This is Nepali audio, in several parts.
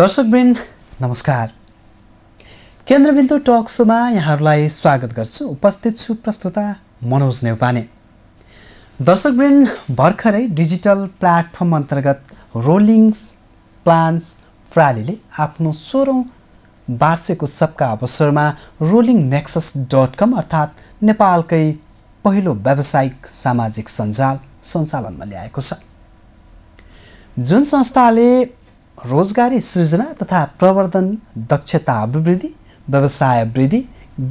दर्शकबिन नमस्कार केन्द्रबिन्दु टक सोमा यहाँहरूलाई स्वागत गर्छु उपस्थित छु प्रस्तुता मनोज नेउपाने दर्शकबिन भर्खरै डिजिटल प्लेटफर्म अन्तर्गत रोलिङ्स प्लान्स फ्रालीले आफ्नो सोह्रौँ वार्षिक उत्सवका अवसरमा रोलिङ नेक्सस डट कम अर्थात् नेपालकै पहिलो व्यावसायिक सामाजिक सञ्जाल सञ्चालनमा ल्याएको छ जुन संस्थाले रोजगारी सृजना तथा प्रवर्धन दक्षता अभिवृद्धि व्यवसाय वृद्धि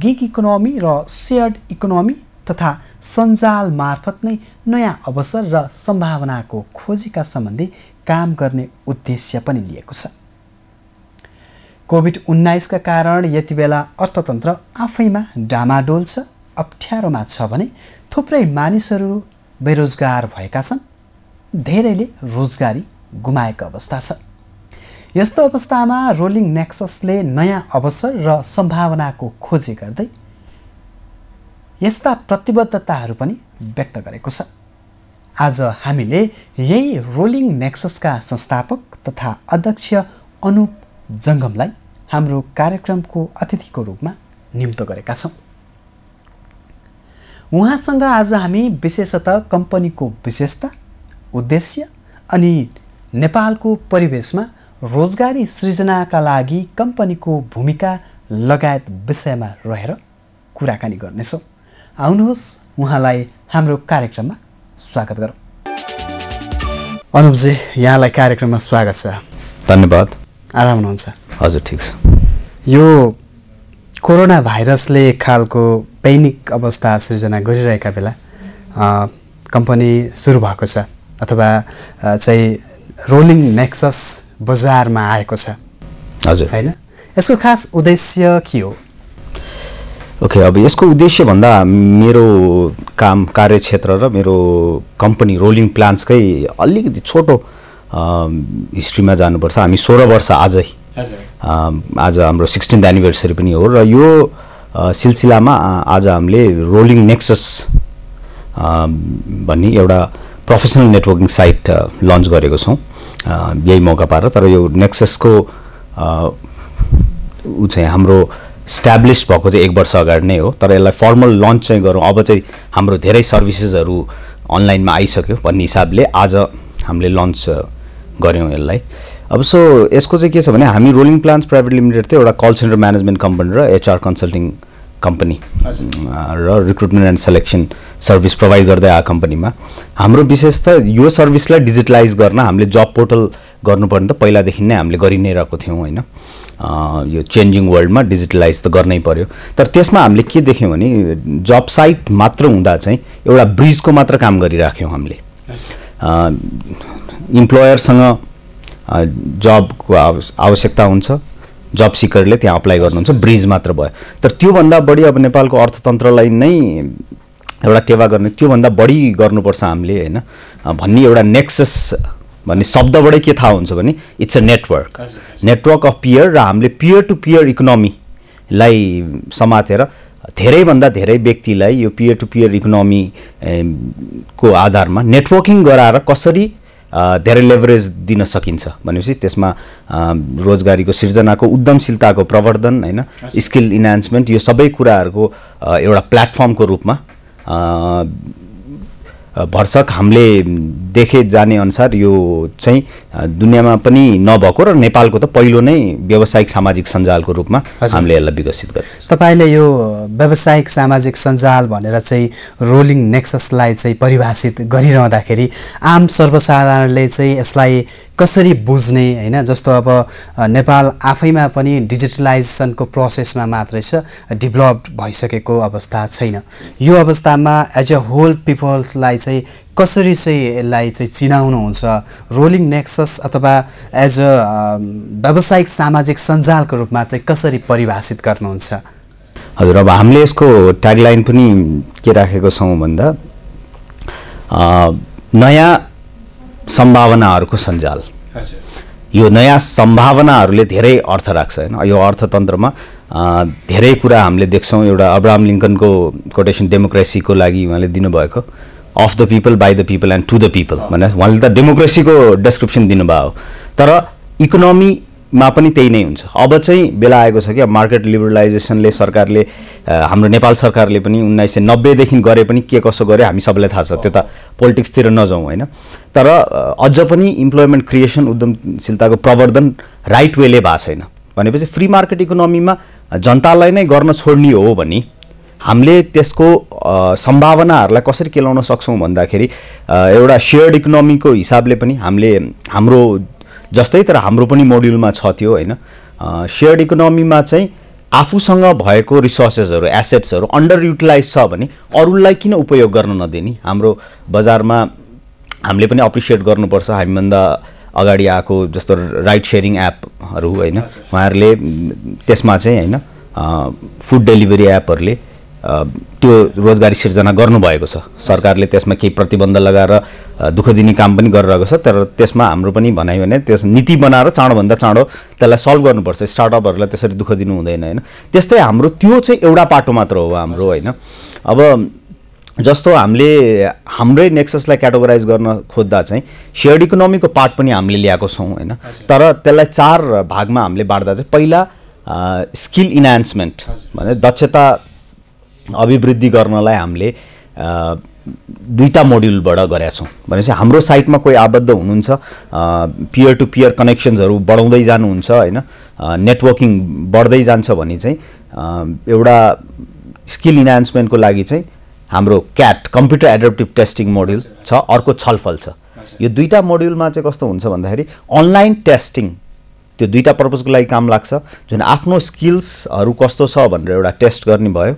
गिग इकोनोमी र सेयर्ड इकोनोमी तथा सञ्जाल मार्फत नै नयाँ अवसर र सम्भावनाको खोजीका सम्बन्धी काम गर्ने उद्देश्य पनि लिएको छ कोभिड उन्नाइसका कारण यति बेला अर्थतन्त्र आफैमा डामाडोल छ अप्ठ्यारोमा छ भने थुप्रै मानिसहरू बेरोजगार भएका छन् धेरैले रोजगारी गुमाएको अवस्था छ यस्तो अवस्थामा रोलिङ नेक्ससले नयाँ अवसर र सम्भावनाको खोजी गर्दै यस्ता प्रतिबद्धताहरू पनि व्यक्त गरेको छ आज हामीले यही रोलिङ नेक्ससका संस्थापक तथा अध्यक्ष अनुप जङ्गमलाई हाम्रो कार्यक्रमको अतिथिको रूपमा नियुक्त गरेका छौँ उहाँसँग आज हामी विशेषतः कम्पनीको विशेषता उद्देश्य अनि नेपालको परिवेशमा रोजगारी सृजनाका लागि कम्पनीको भूमिका लगायत विषयमा रहेर कुराकानी गर्नेछौँ आउनुहोस् उहाँलाई हाम्रो कार्यक्रममा स्वागत गरौँ अनुपजी यहाँलाई कार्यक्रममा स्वागत छ धन्यवाद आराम हुनुहुन्छ हजुर ठिक छ यो कोरोना भाइरसले खालको दैनिक अवस्था सृजना गरिरहेका बेला कम्पनी सुरु भएको छ अथवा चाहिँ रोलिङ नेक्सस बजारमा आएको छ हजुर होइन यसको खास उद्देश्य के हो ओके अब यसको उद्देश्य भन्दा मेरो काम कार्यक्षेत्र र मेरो कम्पनी रोलिङ प्लान्सकै अलिकति छोटो हिस्ट्रीमा जानुपर्छ हामी सोह्र वर्ष आजै आज हाम्रो सिक्सटिन्थ एनिभर्सरी पनि हो र यो सिलसिलामा आज हामीले रोलिङ नेक्सस भन्ने एउटा प्रोफेसनल नेटवर्किङ साइट लन्च गरेको छौँ यही मौका पाएर तर यो नेक्सेसको ऊ चाहिँ हाम्रो स्ट्याब्लिस भएको चाहिँ एक वर्ष अगाडि नै हो तर यसलाई फर्मल लन्च चाहिँ गरौँ अब चाहिँ हाम्रो धेरै सर्भिसेसहरू अनलाइनमा आइसक्यो भन्ने हिसाबले आज हामीले लन्च गऱ्यौँ यसलाई अब सो यसको चाहिँ के छ भने हामी रोलिङ प्लान्स प्राइभेट लिमिटेड थियो एउटा कल सेन्टर म्यानेजमेन्ट कम्पनी र एचआर कन्सल्टिङ कम्पनी र recruitment and selection service provide गर्दै आएको कम्पनीमा हाम्रो विशेष त यो सर्भिसलाई डिजिटलाइज गर्न हामीले जब पोर्टल गर्नुपर्ने त पहिलादेखि नै हामीले गरि नै रहेको थियौँ होइन यो चेन्जिङ वर्ल्डमा डिजिटलाइज त गर्नै पर्यो तर त्यसमा हामीले के देख्यौँ भने जब साइट मात्र हुँदा चाहिँ एउटा ब्रिजको मात्र काम गरिराख्यौँ हामीले इम्प्लोयरसँग जबको आवश्यकता हुन्छ जब सिकरले त्यहाँ अप्लाई गर्नुहुन्छ ब्रिज मात्र भयो तर त्योभन्दा बढी अब नेपालको अर्थतन्त्रलाई नै एउटा टेवा गर्ने त्योभन्दा बढी गर्नुपर्छ हामीले होइन भन्ने एउटा नेक्सस भन्ने शब्दबाटै के थाहा हुन्छ भने it's a network network of peer र हामीले पियर टु पियर इकोनोमीलाई समातेर धेरैभन्दा धेरै व्यक्तिलाई यो पियर टु पियर इकोनोमी को आधारमा नेटवर्किङ गराएर कसरी धेरै लेभरेज दिन सकिन्छ भनेपछि त्यसमा रोजगारीको सिर्जनाको उद्यमशीलताको प्रवर्धन होइन स्किल इन्हान्समेन्ट यो सबै कुराहरूको एउटा प्लेटफर्मको रूपमा भर्सक हामीले देखे जाने अनुसार यो चाहिँ दुनियाँमा पनि नभएको र नेपालको त पहिलो नै व्यावसायिक सामाजिक सञ्जालको रूपमा हामीले यसलाई विकसित गर्छ तपाईँले यो व्यावसायिक सामाजिक सञ्जाल भनेर चाहिँ रोलिङ नेक्ससलाई चाहिँ परिभाषित गरिरहँदाखेरि आम सर्वसाधारणले चाहिँ यसलाई कसरी बुझ्ने होइन जस्तो अब नेपाल आफैमा पनि डिजिटलाइजेसनको प्रोसेसमा मात्रै छ डेभलप भइसकेको अवस्था छैन यो अवस्थामा एज अ होल पिपल्सलाई चाहिँ कसरी चाहिँ यसलाई चाहिँ चिनाउनुहुन्छ रोलिङ नेक्सस अथवा एज अ व्यावसायिक सामाजिक सञ्जालको रूपमा चाहिँ कसरी परिभाषित गर्नुहुन्छ हजुर अब हामीले यसको ट्यागलाइन पनि के राखेको छौँ भन्दा नयाँ सम्भावनाहरूको सञ्जाल यो नयाँ सम्भावनाहरूले धेरै अर्थ राख्छ होइन यो अर्थतन्त्रमा धेरै कुरा हामीले देख्छौँ एउटा अब्राहम लिङ्कनको कोटेसन डेमोक्रेसीको लागि उहाँले दिनुभएको of the people by the people and to the people भनेर उहाँले त डेमोक्रेसीको डेस्क्रिप्सन दिनुभयो तर इकोनोमीमा पनि त्यही नै हुन्छ अब चाहिँ बेला आएको छ कि अब मार्केट लिबरलाइजेसनले सरकारले हाम्रो नेपाल सरकारले पनि उन्नाइस सय नब्बेदेखि गरे पनि के कसो गरे हामी सबैलाई थाहा छ त्यो त पोलिटिक्सतिर नजाउँ होइन तर अझ पनि इम्प्लोइमेन्ट क्रिएसन उद्यमशीलताको प्रवर्धन राइट वेले भएको छैन भनेपछि फ्री मार्केट इकोनोमीमा जनतालाई नै गर्न छोड्ने हो भने हामीले त्यसको सम्भावनाहरूलाई कसरी केलाउन सक्छौँ भन्दाखेरि एउटा सेयर्ड इकोनोमीको हिसाबले पनि हामीले हाम्रो जस्तै तर हाम्रो पनि मोड्युलमा छ त्यो होइन सेयर्ड इकोनोमीमा चाहिँ आफूसँग भएको रिसोर्सेसहरू एसेट्सहरू अन्डर युटिलाइज छ भने अरूलाई किन उपयोग गर्न नदिने हाम्रो बजारमा हामीले पनि अप्रिसिएट गर्नुपर्छ हामीभन्दा अगाडि आएको जस्तो राइट सेयरिङ एपहरू होइन उहाँहरूले त्यसमा चाहिँ होइन फुड डेलिभरी एपहरूले त्यो रोजगारी सिर्जना गर्नुभएको छ सरकारले त्यसमा केही प्रतिबन्ध लगाएर दुःख दिने काम पनि गरिरहेको छ तर त्यसमा हाम्रो पनि भनाइ भने त्यस नीति बनाएर चाँडोभन्दा चाँडो त्यसलाई सल्भ गर्नुपर्छ स्टार्टअपहरूलाई त्यसरी दुःख दिनु हुँदैन होइन त्यस्तै हाम्रो त्यो चाहिँ एउटा पाटो मात्र हो हाम्रो होइन अब जस्तो हामीले हाम्रै नेक्ससलाई क्याटेगोराइज गर्न खोज्दा चाहिँ सेयर्ड इकोनोमीको पार्ट पनि हामीले ल्याएको छौँ होइन तर त्यसलाई चार भागमा हामीले बाँड्दा चाहिँ पहिला स्किल इन्हान्समेन्ट भने दक्षता अभिवृद्धि गर्नलाई हामीले दुईवटा मोड्युलबाट गरेका छौँ भनेपछि हाम्रो साइटमा कोही आबद्ध हुनुहुन्छ पियर टु पियर कनेक्सन्सहरू बढाउँदै जानुहुन्छ होइन नेटवर्किङ बढ्दै जान्छ भने चाहिँ एउटा स्किल इन्हान्समेन्टको लागि चाहिँ हाम्रो CAT computer adaptive testing module छ अर्को छलफल छ यो दुईवटा मोड्युलमा चाहिँ कस्तो हुन्छ भन्दाखेरि अनलाइन टेस्टिङ त्यो दुईवटा पर्पजको लागि काम लाग्छ जुन आफ्नो स्किल्सहरू कस्तो छ भनेर एउटा टेस्ट गर्ने भयो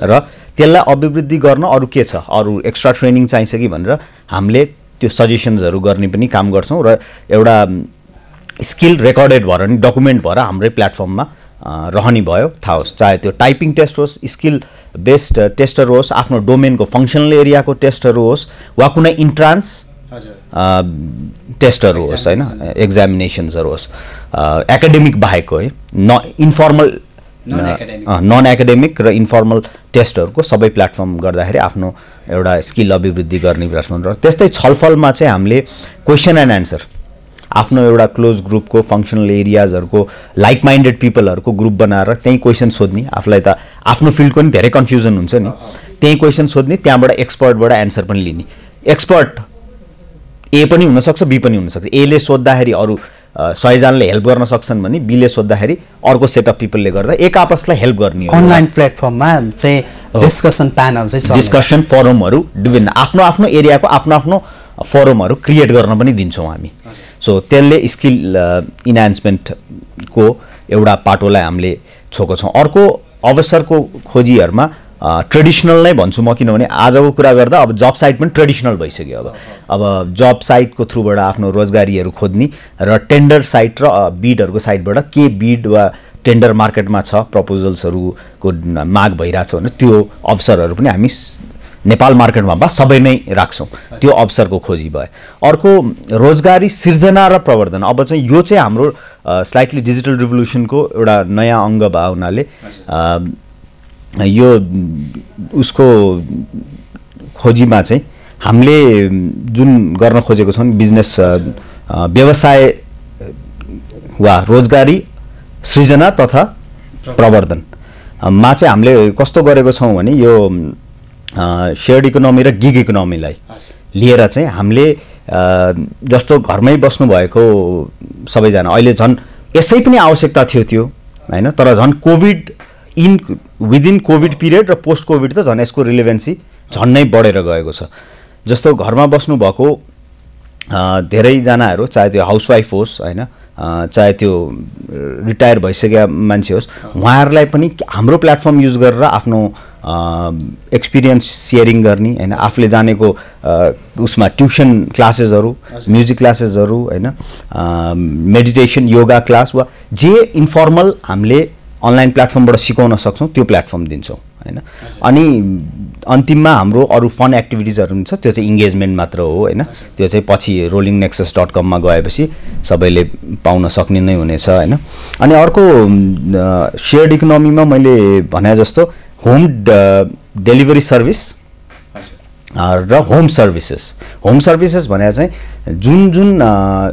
र त्यसलाई अभिवृद्धि गर्न अरू के छ अरू एक्स्ट्रा ट्रेनिङ चाहिन्छ कि भनेर हामीले त्यो सजेसन्सहरू गर्ने पनि काम गर्छौँ र एउटा स्किल रेकर्डेड भएर नि डकुमेन्ट भएर हाम्रै प्लेटफर्ममा रहने भयो थाहा होस् चाहे त्यो टाइपिङ टेस्ट होस् स्किल बेस्ड टेस्टहरू होस् आफ्नो डोमेनको फङ्सनल एरियाको टेस्टहरू होस् वा कुनै इन्ट्रान्स टेस्टहरू होस् होइन एक्जामिनेसन्सहरू होस् एकाडेमिक बाहेक है न इन्फर्मल नन एकाडेमिक ah, र इन्फर्मल टेस्टहरूको सबै प्लेटफर्म गर्दाखेरि आफ्नो एउटा स्किल अभिवृद्धि गर्ने प्लेटफर्म त्यस्तै छलफलमा चाहिँ हामीले क्वेसन एन्ड एन्सर आफ्नो एउटा क्लोज ग्रुपको फङ्सनल एरियाजहरूको लाइक माइन्डेड पिपलहरूको ग्रुप बनाएर त्यही क्वेसन सोध्ने आफूलाई त आफ्नो फिल्डको नि धेरै कन्फ्युजन हुन्छ नि त्यहीँ क्वेसन सोध्ने त्यहाँबाट एक्सपर्टबाट एन्सर पनि लिने एक्सपर्ट ए पनि हुनसक्छ बी पनि हुनसक्छ एले सोद्धाखेरि अरू सयजनाले हेल्प गर्न सक्छन् भने बिलले सोद्धाखेरि अर्को सेट अफ पिपलले गर्दा एक आपसलाई हेल्प गर्ने अनलाइन प्लेटफर्ममा चाहिँ डिस्कसन प्यानल चाहिँ डिस्कसन फोरमहरू विभिन्न आफ्नो आफ्नो एरियाको आफ्नो आफ्नो फोरमहरू क्रिएट गर्न पनि दिन्छौँ हामी सो त्यसले स्किल इन्हान्समेन्टको एउटा पाटोलाई हामीले छोएको छौँ अर्को अवसरको खोजीहरूमा ट्रेडिसनल नै भन्छु म किनभने आजको कुरा गर्दा अब जब साइट पनि ट्रेडिसनल भइसक्यो अब अब जब साइटको थ्रुबाट आफ्नो रोजगारीहरू खोज्ने र टेन्डर साइट र बिडहरूको साइटबाट के बिड वा टेन्डर मार्केटमा छ प्रपोजल्सहरूको माग भइरहेछ भने त्यो अवसरहरू पनि हामी नेपाल मार्केटमा वा सबै नै राख्छौँ त्यो अवसरको खोजी भयो अर्को रोजगारी सिर्जना र प्रवर्धन अब चाहिँ यो चाहिँ हाम्रो स्लाइटली डिजिटल रिभोल्युसनको एउटा नयाँ अङ्ग भए हुनाले यो उसको खोजीमा चाहिँ हामीले जुन गर्न खोजेको छौँ बिजनेस व्यवसाय वा रोजगारी सृजना तथा प्रवर्धन मा चाहिँ हामीले कस्तो गरेको छौँ भने यो सेयर्ड इकोनोमी र गिग इकोनोमीलाई लिएर चाहिँ हामीले जस्तो घरमै बस्नुभएको सबैजना अहिले झन् यसै पनि आवश्यकता थियो त्यो होइन तर झन् covid in within covid period र पोस्ट कोभिड त झन् यसको रिलेभेन्सी झन्नै बढेर गएको छ जस्तो घरमा बस्नुभएको धेरैजनाहरू चाहे त्यो हाउसवाइफ होस् होइन चाहे त्यो रिटायर भइसकेका मान्छे होस् उहाँहरूलाई पनि हाम्रो प्लेटफर्म युज गरेर आफ्नो एक्सपिरियन्स सेयरिङ गर्ने होइन आफूले जानेको उसमा ट्युसन क्लासेसहरू म्युजिक क्लासेसहरू होइन मेडिटेसन योगा क्लास वा जे इन्फर्मल हामीले अनलाइन प्लेटफर्मबाट सिकाउन सक्छौँ त्यो प्लेटफर्म दिन्छौँ होइन अनि अन्तिममा हाम्रो अरू फन एक्टिभिटिजहरू पनि छ त्यो चाहिँ इङ्गेजमेन्ट मात्र हो होइन त्यो चाहिँ पछि रोलिङ नेक्सस डट कममा गएपछि सबैले पाउन सक्ने नै हुनेछ होइन अनि अर्को सेयर्ड इकोनोमीमा मैले भने जस्तो होम डेलिभरी सर्भिस र होम सर्भिसेस होम सर्भिसेस भनेर चाहिँ जुन जुन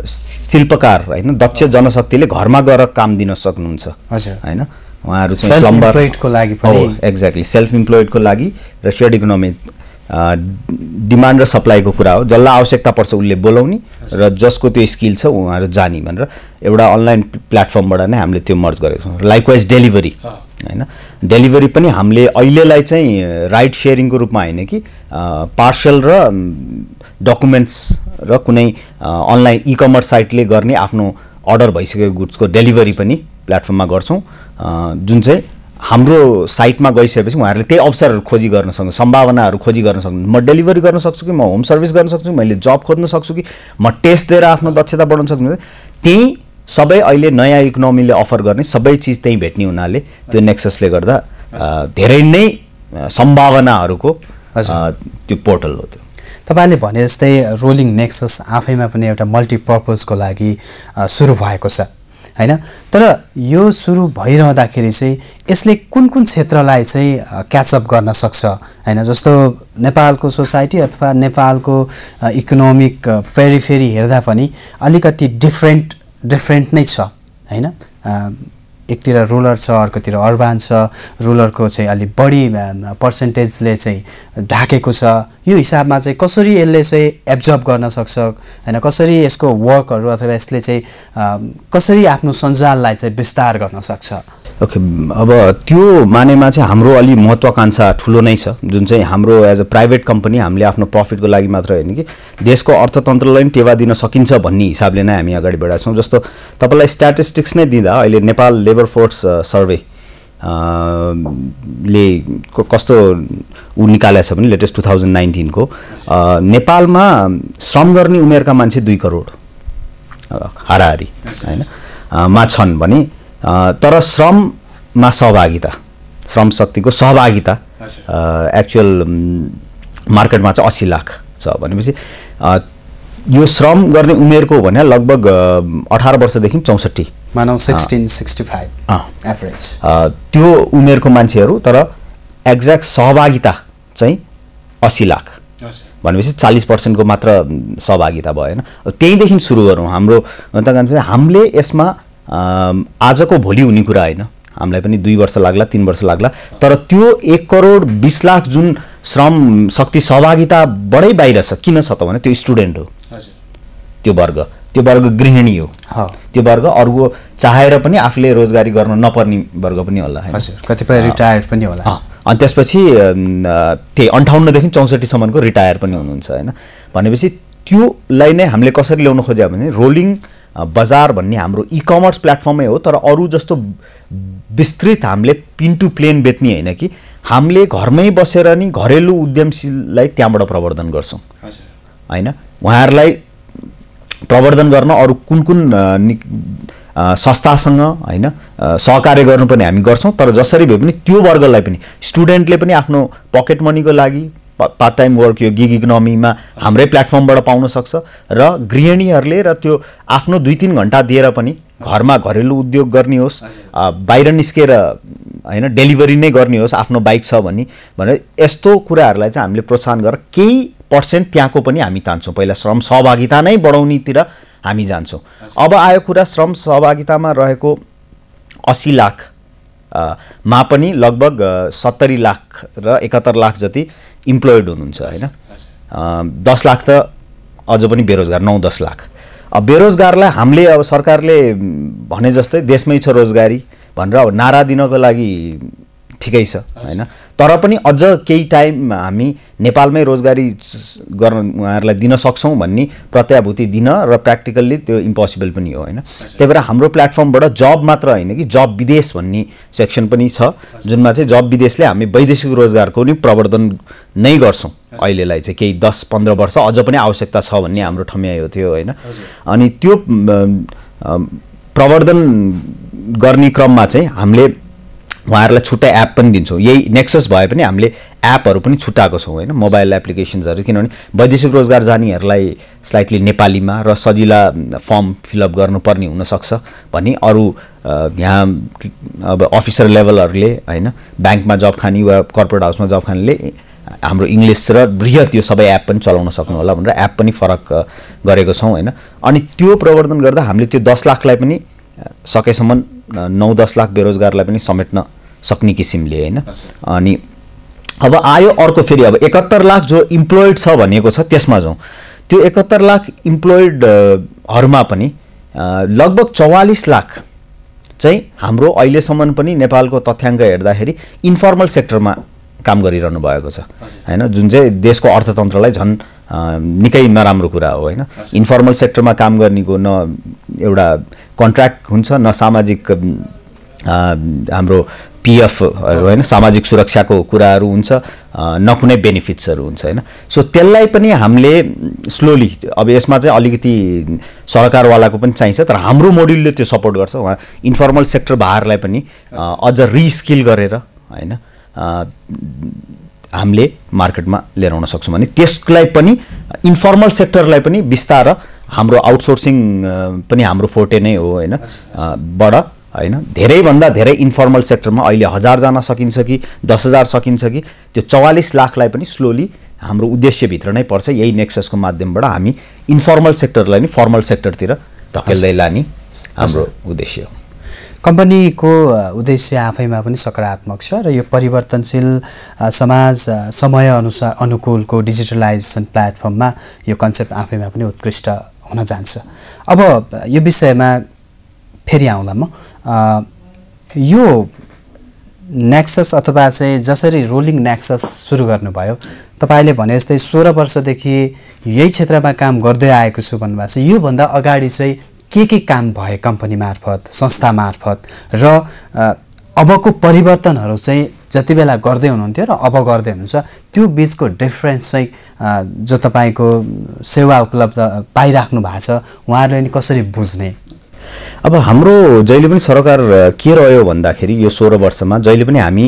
शिल्पकार होइन दक्ष जनशक्तिले घरमा गएर काम दिन सक्नुहुन्छ होइन उहाँहरू सेल्फ लागि एक्ज्याक्टली सेल्फ इम्प्लोइडको लागि र सेयर इकोनोमी डिमान्ड र सप्लाईको कुरा हो जसलाई आवश्यकता पर्छ उसले बोलाउने र जसको त्यो स्किल छ उहाँहरू जाने भनेर एउटा अनलाइन प्लेटफर्मबाट नै हामीले त्यो मर्ज गरेको छौँ लाइकवाइज डेलिभरी होइन डेलिभरी पनि हामीले अहिलेलाई चाहिँ राइट सेयरिङको रूपमा होइन कि पार्सल र डकुमेन्ट्स र कुनै अनलाइन इ कमर्स साइटले गर्ने आफ्नो अर्डर भइसकेको गुड्सको डेलिभरी पनि प्लेटफर्ममा गर्छौँ जुन चाहिँ हाम्रो साइटमा गइसकेपछि उहाँहरूले त्यही अवसरहरू खोजी गर्न सक्नु सम्भावनाहरू खोजी गर्न सक्नु म डेलिभरी गर्न सक्छु कि म होम सर्भिस गर्न सक्छु मैले जब खोज्न सक्छु कि म टेस्ट दिएर आफ्नो दक्षता बढाउन सक्छु त्यही सबै अहिले नयाँ इकोनोमीले अफर गर्ने सबै चिज त्यहीँ भेट्ने हुनाले त्यो नेक्ससले गर्दा धेरै नै सम्भावनाहरूको त्यो पोर्टल हो त्यो तपाईँले भने जस्तै रोलिङ नेक्सस आफैमा पनि एउटा मल्टिपर्पजको लागि सुरु भएको छ होइन तर यो सुरु भइरहँदाखेरि चाहिँ यसले कुन कुन क्षेत्रलाई चाहिँ क्याचअप गर्न सक्छ होइन जस्तो नेपालको सोसाइटी अथवा नेपालको इकोनोमिक फेरि फेरि हेर्दा पनि अलिकति डिफ्रेन्ट डिफ्रेन्ट नै छ होइन एकतिर रुलर छ अर्कोतिर अर्बान छ रुलरको चाहिँ अलिक बढी पर्सेन्टेजले चाहिँ ढाकेको छ यो हिसाबमा चाहिँ कसरी यसले चाहिँ एब्जर्भ गर्न सक्छ होइन कसरी यसको वर्कहरू अथवा यसले चाहिँ कसरी आफ्नो सञ्जाललाई चाहिँ विस्तार गर्न सक्छ ओके अब त्यो मानेमा चाहिँ हाम्रो अलि महत्त्वाकांक्षा ठुलो नै छ जुन चाहिँ हाम्रो एज अ प्राइभेट कम्पनी हामीले आफ्नो प्रफिटको लागि मात्र होइन कि देशको अर्थतन्त्रलाई पनि टेवा दिन सकिन्छ भन्ने हिसाबले नै हामी अगाडि बढाएको छौँ जस्तो तपाईँलाई स्ट्याटिस्टिक्स नै दिँदा अहिले नेपाल लेबर फोर्स सर्वे ले कस्तो ऊ निकालेको छ भने लेटेस्ट टु थाउजन्ड नाइन्टिनको नेपालमा श्रम गर्ने उमेरका मान्छे दुई करोड uh, हाराहारी होइन uh, मा छन् भने तर श्रममा सहभागिता श्रम शक्तिको सहभागिता एक्चुअल मार्केटमा चाहिँ असी लाख छ भनेपछि यो श्रम गर्ने उमेरको भने लगभग अठार वर्षदेखि चौसठी मानव सिक्सटिन सिक्सटी फाइभ एभरेज त्यो उमेरको मान्छेहरू तर एक्ज्याक्ट सहभागिता चाहिँ असी लाख भनेपछि चालिस पर्सेन्टको मात्र सहभागिता भयो भएन त्यहीँदेखि सुरु गरौँ हाम्रो हामीले यसमा आजको भोलि हुने कुरा होइन हामीलाई पनि दुई वर्ष लाग्ला तिन वर्ष लाग्ला तर त्यो एक करोड बिस लाख जुन श्रम शक्ति सहभागिताबाटै बाहिर छ किन छ त भने त्यो स्टुडेन्ट हो त्यो वर्ग त्यो वर्ग गृहिणी हो त्यो वर्ग अर्को चाहेर पनि आफूले रोजगारी गर्न नपर्ने वर्ग पनि होला कतिपय रिटायर्ड पनि होला अनि त्यसपछि त्यही अन्ठाउन्नदेखि चौसठीसम्मको रिटायर पनि हुनुहुन्छ होइन भनेपछि त्योलाई नै हामीले कसरी ल्याउन खोज्यो भने रोलिङ बजार भन्ने हाम्रो इकमर्स प्लेटफर्मै हो तर अरू जस्तो विस्तृत हामीले पिन टु प्लेन बेच्ने होइन कि हामीले घरमै बसेर नि घरेलु उद्यमशीललाई त्यहाँबाट प्रवर्धन गर्छौँ होइन उहाँहरूलाई प्रवर्धन गर्न अरू कुन कुन संस्थासँग होइन सहकार्य पनि हामी गर्छौँ तर जसरी भए पनि त्यो वर्गलाई पनि स्टुडेन्टले पनि आफ्नो पकेट मनीको लागि पार्ट टाइम वर्क यो गिग इकोनोमीमा हाम्रै प्लेटफर्मबाट पाउन सक्छ र गृहिणीहरूले र त्यो आफ्नो दुई तिन घन्टा दिएर पनि घरमा घरेलु उद्योग गर्ने होस् बाहिर निस्केर होइन डेलिभरी नै गर्ने होस् आफ्नो बाइक छ भने भनेर यस्तो कुराहरूलाई चाहिँ हामीले प्रोत्साहन गरेर केही पर्सेन्ट त्यहाँको पनि हामी तान्छौँ पहिला श्रम सहभागिता नै बढाउनेतिर हामी जान्छौँ अब आयो कुरा श्रम सहभागितामा रहेको असी लाख मा पनि लगभग सत्तरी लाख र एकात्तर लाख जति इम्प्लोइड हुनुहुन्छ होइन दस लाख त अझ पनि बेरोजगार नौ दस लाख अब बेरोजगारलाई हामीले अब सरकारले भने जस्तै देशमै छ रोजगारी भनेर अब नारा दिनको लागि ठिकै छ होइन तर पनि अझ केही टाइम हामी नेपालमै रोजगारी गर्न उहाँहरूलाई दिन सक्छौँ भन्ने प्रत्याभूति दिन र प्र्याक्टिकल्ली त्यो इम्पोसिबल पनि हो होइन त्यही भएर हाम्रो प्लेटफर्मबाट जब मात्र होइन कि जब विदेश भन्ने सेक्सन पनि छ जुनमा चाहिँ जब विदेशले हामी वैदेशिक रोजगारको पनि प्रवर्धन नै गर्छौँ अहिलेलाई चाहिँ केही दस पन्ध्र वर्ष अझ पनि आवश्यकता छ भन्ने हाम्रो ठम्याइ थियो होइन अनि त्यो प्रवर्धन गर्ने क्रममा चाहिँ हामीले उहाँहरूलाई छुट्टै एप पनि दिन्छौँ यही नेक्सस भए पनि हामीले एपहरू पनि छुट्टाएको छौँ होइन मोबाइल एप्लिकेसन्सहरू किनभने वैदेशिक रोजगार जानेहरूलाई स्लाइटली नेपालीमा र सजिला फर्म फिलअप गर्नुपर्ने हुनसक्छ भने अरू यहाँ अब अफिसर लेभलहरूले होइन ब्याङ्कमा जब खाने वा कर्पोरेट हाउसमा जब खानेले हाम्रो इङ्ग्लिस र बृहत यो सबै एप पनि चलाउन सक्नु होला भनेर एप पनि फरक गरेको छौँ होइन अनि त्यो प्रवर्धन गर्दा हामीले त्यो दस लाखलाई पनि सकेसम्म नौ दस लाख बेरोजगारलाई पनि समेट्न सक्ने किसिमले होइन अनि अब आयो अर्को फेरि अब एकात्तर लाख जो इम्प्लोइड छ भनिएको छ त्यसमा जाउँ त्यो एकात्तर लाख इम्प्लोइडहरूमा पनि लगभग चौवालिस लाख चाहिँ हाम्रो अहिलेसम्म पनि नेपालको तथ्याङ्क हेर्दाखेरि इन्फर्मल सेक्टरमा काम गरिरहनु भएको छ होइन जुन चाहिँ देशको अर्थतन्त्रलाई झन् निकै नराम्रो कुरा हो होइन इन्फर्मल सेक्टरमा काम गर्नेको न एउटा कन्ट्र्याक्ट हुन्छ न सामाजिक हाम्रो पिएफहरू होइन सामाजिक सुरक्षाको कुराहरू हुन्छ न कुनै बेनिफिट्सहरू हुन्छ होइन सो त्यसलाई पनि हामीले स्लोली अब यसमा चाहिँ अलिकति सरकारवालाको पनि चाहिन्छ तर हाम्रो मोड्युलले त्यो सपोर्ट गर्छ उहाँ इन्फर्मल सेक्टर भारलाई पनि अझ रिस्किल गरेर होइन हामीले मार्केटमा लिएर आउन सक्छौँ भने त्यसलाई पनि इन्फर्मल सेक्टरलाई पनि बिस्तार हाम्रो आउटसोर्सिङ पनि हाम्रो फोर्टे नै हो होइन बाट होइन धेरैभन्दा धेरै इन्फर्मल सेक्टरमा अहिले हजारजना सकिन्छ कि दस हजार सकिन्छ कि त्यो चौवालिस लाखलाई पनि स्लोली हाम्रो उद्देश्यभित्र नै पर्छ यही नेक्ससको माध्यमबाट हामी इन्फर्मल सेक्टरलाई नि फर्मल सेक्टरतिर धकेल्दै लाने हाम्रो उद्देश्य हो कम्पनीको उद्देश्य आफैमा पनि सकारात्मक छ र यो परिवर्तनशील समाज समय अनुसार अनुकूलको डिजिटलाइजेसन प्लेटफर्ममा यो कन्सेप्ट आफैमा पनि उत्कृष्ट हुन जान्छ अब यो विषयमा फेरि आउँला म यो नेक्सस अथवा चाहिँ जसरी रोलिङ नेक्सस सुरु गर्नुभयो तपाईँले भने जस्तै सोह्र वर्षदेखि यही क्षेत्रमा काम गर्दै आएको छु भन्नुभएको छ योभन्दा अगाडि चाहिँ के के काम भए कम्पनी मार्फत संस्था मार्फत र अबको परिवर्तनहरू चाहिँ जति बेला गर्दै हुनुहुन्थ्यो र अब गर्दै हुनुहुन्छ त्यो बिचको डिफ्रेन्स चाहिँ जो तपाईँको सेवा उपलब्ध पाइराख्नु भएको छ उहाँहरूले नि कसरी बुझ्ने अब हाम्रो जहिले पनि सरकार के रह्यो भन्दाखेरि यो सोह्र वर्षमा जहिले पनि हामी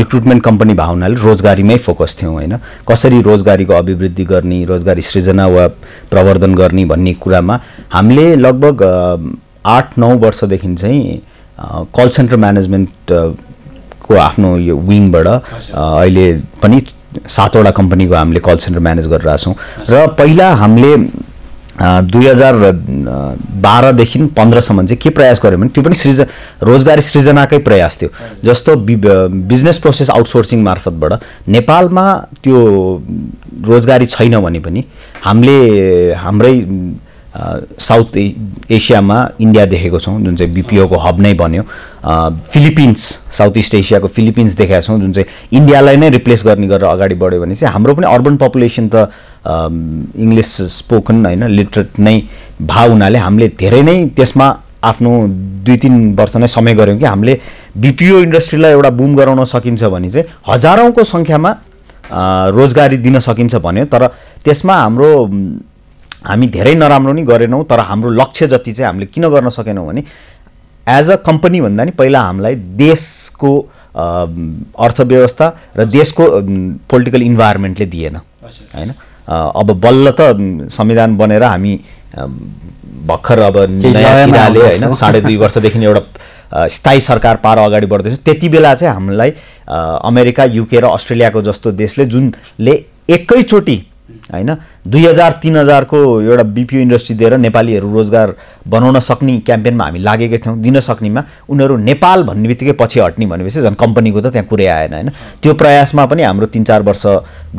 रिक्रुटमेन्ट कम्पनी भावनाले रोजगारीमै फोकस थियौँ होइन कसरी रोजगारीको अभिवृद्धि गर्ने रोजगारी सृजना वा प्रवर्धन गर्ने भन्ने कुरामा हामीले लगभग आठ नौ वर्षदेखि चाहिँ कल सेन्टर म्यानेजमेन्ट को आफ्नो यो विङबाट अहिले पनि सातवटा कम्पनीको हामीले कल सेन्टर म्यानेज गरिरहेछौँ र पहिला हामीले दुई हजार बाह्रदेखि पन्ध्रसम्म चाहिँ के प्रयास गऱ्यो भने त्यो पनि सृज रोजगारी सृजनाकै प्रयास थियो जस्तो बिजनेस प्रोसेस आउटसोर्सिङ मार्फतबाट नेपालमा त्यो रोजगारी छैन भने पनि हामीले हाम्रै साउथ एसियामा इन्डिया देखेको छौँ जुन चाहिँ बिपिओको हब नै बन्यो फिलिपिन्स साउथ इस्ट एसियाको फिलिपिन्स देखेका छौँ जुन चाहिँ इन्डियालाई नै रिप्लेस गर्ने गरेर अगाडि बढ्यो भने चाहिँ हाम्रो पनि अर्बन पपुलेसन त इङ्ग्लिस स्पोकन होइन लिटरेट नै भाव हुनाले हामीले धेरै नै त्यसमा आफ्नो दुई तिन वर्ष नै समय गऱ्यौँ कि हामीले बिपिओ इन्डस्ट्रीलाई एउटा बुम गराउन सकिन्छ भने चाहिँ हजारौँको सङ्ख्यामा रोजगारी दिन सकिन्छ भन्यो तर त्यसमा हाम्रो हामी धेरै नराम्रो नि गरेनौँ तर हाम्रो लक्ष्य जति चाहिँ हामीले किन गर्न सकेनौँ भने एज अ कम्पनी भन्दा नि पहिला हामीलाई देशको अर्थव्यवस्था र देशको पोलिटिकल इन्भाइरोमेन्टले दिएन होइन अब बल्ल त संविधान बनेर हामी भर्खर अब सिराले होइन साढे दुई वर्षदेखि एउटा स्थायी सरकार पार अगाडि बढ्दैछ त्यति बेला चाहिँ हामीलाई अमेरिका युके र अस्ट्रेलियाको जस्तो देशले जुनले एकैचोटि होइन दुई हजार तिन हजारको एउटा बिपिओ इन्डस्ट्री दिएर नेपालीहरू रोजगार बनाउन सक्ने क्याम्पेनमा हामी लागेका थियौँ दिन सक्नेमा उनीहरू नेपाल भन्ने बित्तिकै पछि हट्ने भनेपछि झन् कम्पनीको त त्यहाँ कुरै आएन होइन त्यो प्रयासमा पनि हाम्रो तिन चार वर्ष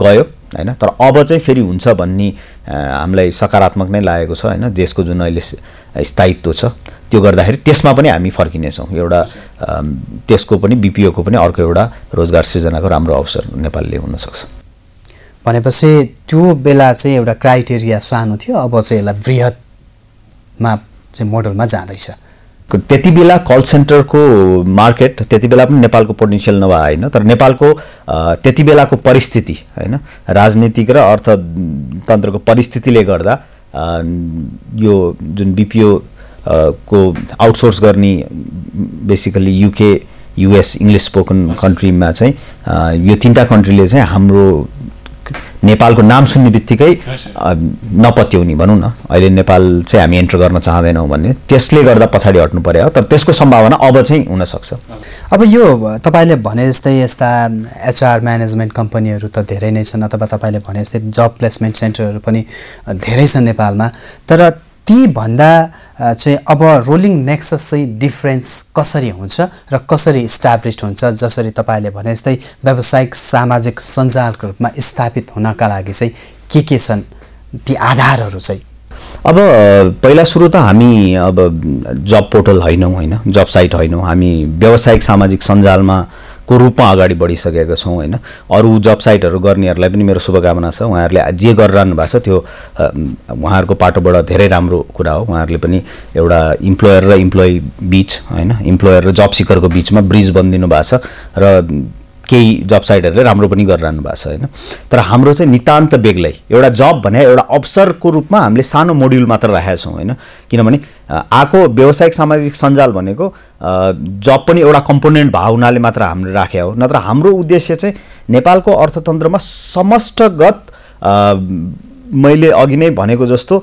गयो होइन तर अब चाहिँ फेरि हुन्छ भन्ने हामीलाई सकारात्मक नै लागेको छ होइन देशको जुन अहिले स्थायित्व छ त्यो गर्दाखेरि त्यसमा पनि हामी फर्किनेछौँ एउटा त्यसको पनि बिपिओको पनि अर्को एउटा रोजगार सृजनाको राम्रो अवसर नेपालले हुनसक्छ भनेपछि त्यो बेला चाहिँ एउटा क्राइटेरिया सानो थियो अब चाहिँ यसलाई वृहतमा चाहिँ मोडलमा जाँदैछ त्यति बेला कल सेन्टरको मार्केट त्यति बेला पनि नेपालको पोटेन्सियल नभए होइन तर नेपालको त्यति बेलाको परिस्थिति होइन राजनीतिक र अर्थतन्त्रको परिस्थितिले गर्दा यो जुन बिपिओ को आउटसोर्स गर्ने basically UK US English spoken कन्ट्रीमा चाहिँ यो तिनवटा कन्ट्रीले चाहिँ हाम्रो नेपालको नाम सुन्ने बित्तिकै नपत्याउने भनौँ न अहिले नेपाल चाहिँ हामी एन्टर गर्न चाहँदैनौँ भन्ने त्यसले गर्दा पछाडि हट्नु पर्यो तर त्यसको सम्भावना अब चाहिँ हुनसक्छ अब यो तपाईँले भने जस्तै यस्ता एचआर म्यानेजमेन्ट कम्पनीहरू त धेरै नै छन् अथवा तपाईँले भने जस्तै जब प्लेसमेन्ट सेन्टरहरू पनि धेरै छन् नेपालमा तर ती भन्दा चाहिँ अब रोलिङ नेक्सस चाहिँ डिफ्रेन्स कसरी हुन्छ र कसरी इस्टाब्लिस्ड हुन्छ जसरी तपाईँले भने जस्तै व्यावसायिक सामाजिक सञ्जालको रूपमा स्थापित हुनका लागि चाहिँ के के छन् ती आधारहरू चाहिँ अब पहिला सुरु त हामी अब जब पोर्टल होइनौँ होइन जब साइट होइनौँ हामी व्यावसायिक सामाजिक सञ्जालमा को रूपमा अगाडि बढिसकेका छौँ होइन अरू जब साइटहरू गर्नेहरूलाई पनि मेरो शुभकामना छ उहाँहरूले जे गरिरहनु भएको छ त्यो उहाँहरूको पाटोबाट धेरै राम्रो कुरा हो उहाँहरूले पनि एउटा इम्प्लोयर र इम्प्लोइ बिच होइन इम्प्लोयर र जब सिकरको बिचमा ब्रिज बनिदिनु भएको छ र केही जब साइटहरूले राम्रो पनि गरिरहनु भएको छ होइन तर हाम्रो चाहिँ नितान्त बेग्लै एउटा जब भने एउटा अवसरको रूपमा हामीले सानो मोड्युल मात्र राखेका छौँ होइन किनभने आएको व्यवसायिक सामाजिक सञ्जाल भनेको जब पनि एउटा कम्पोनेन्ट भए हुनाले मात्र हामीले राखे हो नत्र हाम्रो उद्देश्य चाहिँ नेपालको अर्थतन्त्रमा समष्टगत मैले अघि नै भनेको जस्तो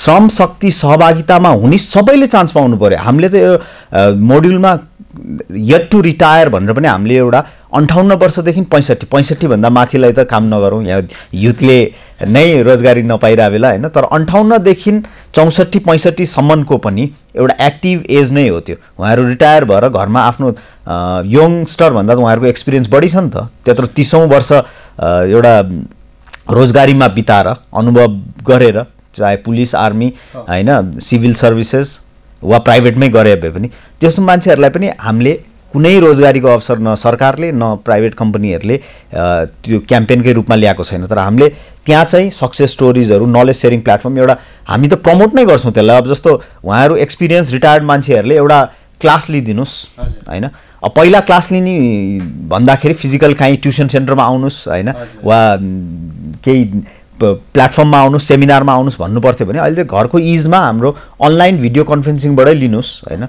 श्रम शक्ति सहभागितामा हुने सबैले चान्स पाउनु पऱ्यो हामीले चाहिँ मोड्युलमा यट टु रिटायर भनेर पनि हामीले एउटा अन्ठाउन्न वर्षदेखि पैँसठी पैँसठीभन्दा माथिलाई त काम नगरौँ यहाँ युथले नै रोजगारी नपाइरहेको बेला होइन तर अन्ठाउन्नदेखि चौसठी पैँसठीसम्मको पनि एउटा एक्टिभ एज नै हो त्यो उहाँहरू रिटायर भएर घरमा आफ्नो यङस्टरभन्दा त उहाँहरूको एक्सपिरियन्स बढी छ नि त त्यत्रो तिसौँ वर्ष एउटा रोजगारीमा बिताएर अनुभव गरेर चाहे पुलिस आर्मी होइन सिभिल सर्भिसेस वा प्राइभेटमै गरे भए पनि त्यस्तो मान्छेहरूलाई पनि हामीले कुनै रोजगारीको अवसर न सरकारले न प्राइभेट कम्पनीहरूले त्यो क्याम्पेनकै रूपमा ल्याएको छैन तर हामीले त्यहाँ चाहिँ सक्सेस स्टोरिजहरू नलेज सेयरिङ प्लेटफर्म एउटा हामी त प्रमोट नै गर्छौँ त्यसलाई अब जस्तो उहाँहरू एक्सपिरियन्स रिटायर्ड मान्छेहरूले एउटा क्लास लिइदिनुहोस् होइन अब पहिला क्लास लिने भन्दाखेरि फिजिकल काहीँ ट्युसन सेन्टरमा आउनुहोस् होइन वा केही प्लेटफर्ममा आउनुहोस् सेमिनारमा आउनुहोस् भन्नुपर्थ्यो भने अहिले घरको इजमा हाम्रो अनलाइन भिडियो कन्फरेन्सिङबाटै लिनुहोस् होइन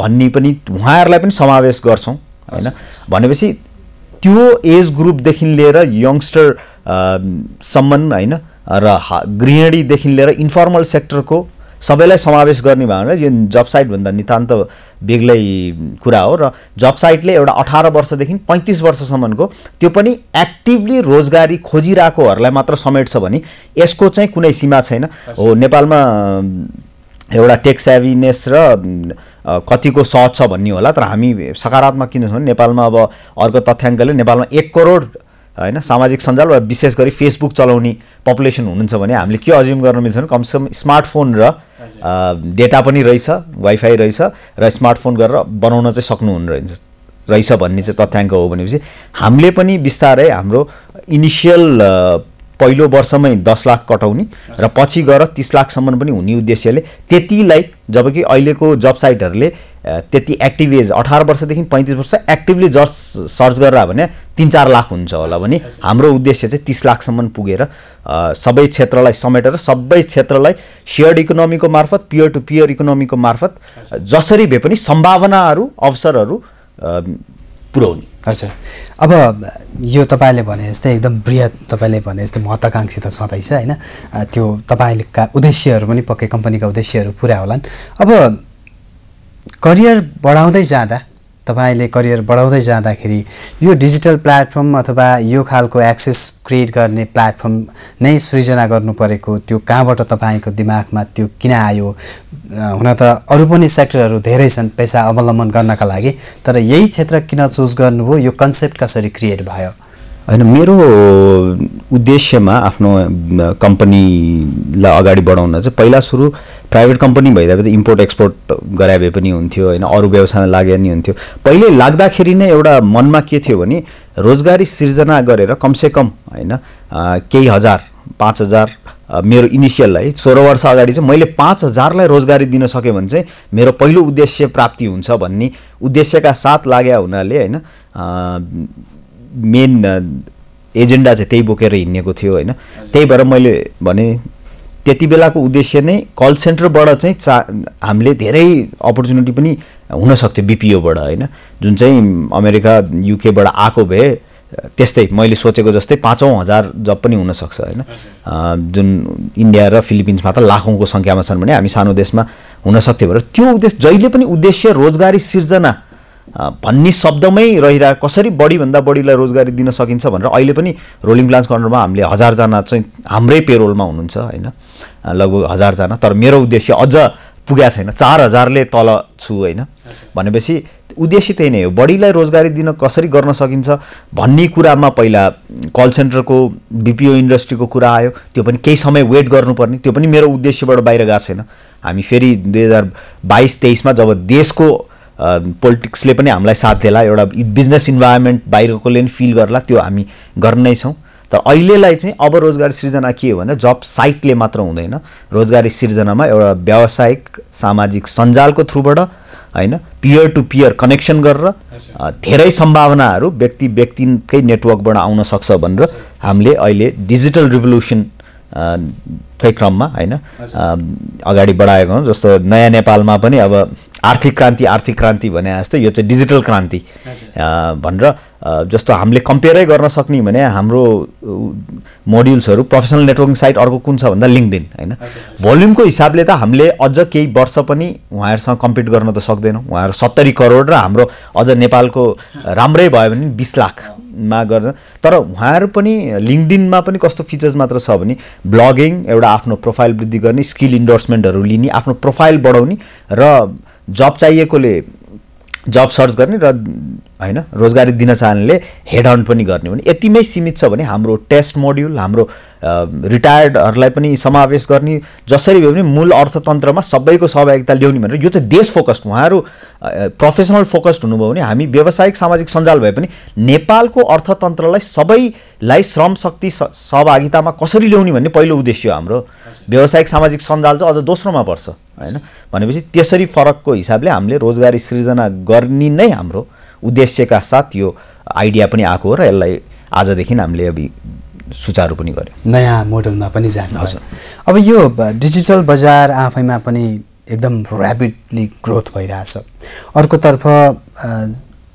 भन्ने पनि उहाँहरूलाई पनि समावेश गर्छौँ होइन भनेपछि त्यो एज ग्रुपदेखि लिएर यङ्स्टर सम्म होइन र गृहिणीदेखि लिएर इन्फर्मल सेक्टरको सबैलाई समावेश गर्ने भएन यो जब साइटभन्दा नितान्त बेग्लै कुरा हो र जब साइटले एउटा अठार वर्षदेखि पैँतिस वर्षसम्मको त्यो पनि एक्टिभली रोजगारी खोजिरहेकोहरूलाई मात्र समेट्छ भने यसको चाहिँ कुनै सीमा छैन हो नेपालमा एउटा टेक्स्याभिनेस र कतिको सहज छ भन्ने होला तर हामी सकारात्मक किन छौँ नेपालमा अब अर्को तथ्याङ्कले नेपालमा एक करोड होइन सामाजिक सञ्जाल वा विशेष गरी फेसबुक चलाउने पपुलेसन हुनुहुन्छ भने हामीले के अज्युम गर्न मिल्छ भने कमसेकम स्मार्टफोन र डेटा पनि रहेछ वाइफाई रहेछ र स्मार्टफोन गरेर बनाउन चाहिँ सक्नुहुन्न रहेछ रहेछ भन्ने चाहिँ तथ्याङ्क हो भनेपछि हामीले पनि बिस्तारै हाम्रो इनिसियल पहिलो वर्षमै दस लाख कटाउने र पछि गएर तिस लाखसम्म पनि हुने उद्देश्यले त्यतिलाई जबकि अहिलेको जब साइटहरूले त्यति एक्टिभ एज अठार वर्षदेखि पैँतिस वर्ष एक्टिभली जस सर्च गरेर भने तिन चार लाख हुन्छ होला भने हाम्रो उद्देश्य चाहिँ तिस लाखसम्म पुगेर सबै क्षेत्रलाई समेटेर सबै क्षेत्रलाई सेयर्ड इकोनोमीको मार्फत पियर टु पियर इकोनोमीको मार्फत जसरी भए पनि सम्भावनाहरू अवसरहरू पुर्याउने हजुर अब यो तपाईँले भने जस्तै एकदम वृहत तपाईँले भने जस्तै महत्त्वाकाङ्क्षी त छँदैछ होइन त्यो तपाईँका उद्देश्यहरू पनि पक्कै कम्पनीका उद्देश्यहरू पुरा होलान् अब करियर बढाउँदै जाँदा तपाईँले करियर बढाउँदै जाँदाखेरि यो डिजिटल प्लेटफर्म अथवा यो खालको एक्सेस क्रिएट गर्ने प्लेटफर्म नै सृजना गर्नु परेको त्यो कहाँबाट तपाईँको दिमागमा त्यो किन आयो हुन त अरू पनि सेक्टरहरू धेरै छन् पैसा अवलम्बन गर्नका लागि तर यही क्षेत्र किन चुज गर्नुभयो यो कन्सेप्ट कसरी क्रिएट भयो होइन मेरो उद्देश्यमा आफ्नो कम्पनीलाई अगाडि बढाउन चाहिँ पहिला सुरु प्राइभेट कम्पनी भइदिए त इम्पोर्ट एक्सपोर्ट गराए भए पनि हुन्थ्यो होइन अरू व्यवसायमा लागे नि हुन्थ्यो पहिले लाग्दाखेरि नै एउटा मनमा के थियो भने रोजगारी सिर्जना गरेर कमसेकम होइन केही हजार पाँच हजार मेरो इनिसियललाई सोह्र वर्ष अगाडि चाहिँ मैले पाँच हजारलाई रोजगारी दिन सकेँ भने चाहिँ मेरो पहिलो उद्देश्य प्राप्ति हुन्छ भन्ने उद्देश्यका साथ लाग्या हुनाले होइन मेन एजेन्डा चाहिँ त्यही बोकेर हिँडेको थियो होइन त्यही भएर मैले भने त्यति बेलाको उद्देश्य नै कल सेन्टरबाट चाहिँ चा हामीले धेरै अपर्च्युनिटी पनि हुनसक्थ्यो बिपिओबाट होइन जुन चाहिँ अमेरिका युकेबाट आएको भए त्यस्तै मैले सोचेको जस्तै पाँचौँ हजार जब पनि हुनसक्छ होइन जुन इन्डिया र फिलिपिन्समा त लाखौँको सङ्ख्यामा छन् भने हामी सानो देशमा हुनसक्थ्यो भनेर त्यो उद्देश्य जहिले पनि उद्देश्य रोजगारी सिर्जना भन्ने शब्दमै रहिरहेको कसरी बढीभन्दा बढीलाई रोजगारी दिन सकिन्छ भनेर अहिले पनि रोलिङ प्लान्स अन्डरमा हामीले हजारजना चाहिँ हाम्रै पेरोलमा हुनुहुन्छ होइन लगभग हजारजना तर मेरो उद्देश्य अझ पुगेको छैन चार हजारले तल छु होइन भनेपछि उद्देश्य त्यही नै हो बढीलाई रोजगारी दिन कसरी गर्न सकिन्छ भन्ने कुरामा पहिला कल सेन्टरको बिपिओ इन्डस्ट्रीको कुरा आयो त्यो पनि केही समय वेट गर्नुपर्ने त्यो पनि मेरो उद्देश्यबाट बाहिर गएको छैन हामी फेरि दुई हजार बाइस तेइसमा जब देशको पोलिटिक्सले पनि हामीलाई साथ देला एउटा बिजनेस इन्भाइरोमेन्ट बाहिरकोले पनि फिल गर्ला त्यो हामी गर्नै छौँ तर अहिलेलाई चाहिँ अब रोजगारी सिर्जना के हो भने जब साइटले मात्र हुँदैन रोजगारी सिर्जनामा एउटा व्यावसायिक सामाजिक सञ्जालको थ्रुबाट होइन पियर टु पियर कनेक्सन गरेर धेरै सम्भावनाहरू व्यक्ति व्यक्तिकै नेटवर्कबाट आउन सक्छ भनेर हामीले अहिले डिजिटल रिभोल्युसन कै क्रममा होइन अगाडि बढाएको हौँ जस्तो नयाँ नेपालमा पनि अब आर्थिक क्रान्ति आर्थिक क्रान्ति भने जस्तो यो चाहिँ डिजिटल क्रान्ति भनेर जस्तो हामीले कम्पेयरै गर्न सक्ने भने हाम्रो मोड्युल्सहरू प्रोफेसनल नेटवर्किङ साइट अर्को कुन छ भन्दा लिङ्कडिन होइन भोल्युमको हिसाबले त हामीले अझ केही वर्ष पनि उहाँहरूसँग कम्पिट गर्न त सक्दैनौँ उहाँहरू सत्तरी करोड र हाम्रो अझ नेपालको राम्रै भयो भने बिस लाखमा गर्न तर उहाँहरू पनि लिङ्कडिनमा पनि कस्तो फिचर्स मात्र छ भने ब्लगिङ एउटा आफ्नो प्रोफाइल वृद्धि गर्ने स्किल इन्डोर्समेन्टहरू लिने आफ्नो प्रोफाइल बढाउने र जब चाहिएकोले जब सर्च गर्ने र होइन रोजगारी दिन चाहनेले हेड अन पनि गर्ने भने यतिमै सीमित छ भने हाम्रो टेस्ट मोड्युल हाम्रो रिटायर्डहरूलाई पनि समावेश गर्ने जसरी भयो भने मूल अर्थतन्त्रमा सबैको सहभागिता ल्याउने भनेर यो चाहिँ देश फोकस्ड उहाँहरू प्रोफेसनल फोकस्ड हुनुभयो भने हामी व्यावसायिक सामाजिक सञ्जाल भए पनि नेपालको अर्थतन्त्रलाई सबैलाई श्रम शक्ति सहभागितामा कसरी ल्याउने भन्ने पहिलो उद्देश्य हो हाम्रो व्यावसायिक सामाजिक सञ्जाल चाहिँ अझ दोस्रोमा पर्छ होइन भनेपछि त्यसरी फरकको हिसाबले हामीले रोजगारी सृजना गर्ने नै हाम्रो उद्देश्यका साथ यो आइडिया पनि आएको हो र यसलाई आजदेखि हामीले अब सुचारू पनि गऱ्यौँ नयाँ मोडलमा पनि जानु हजुर अब यो डिजिटल बजार आफैमा पनि एकदम ऱ्यापिडली ग्रोथ भइरहेछ अर्कोतर्फ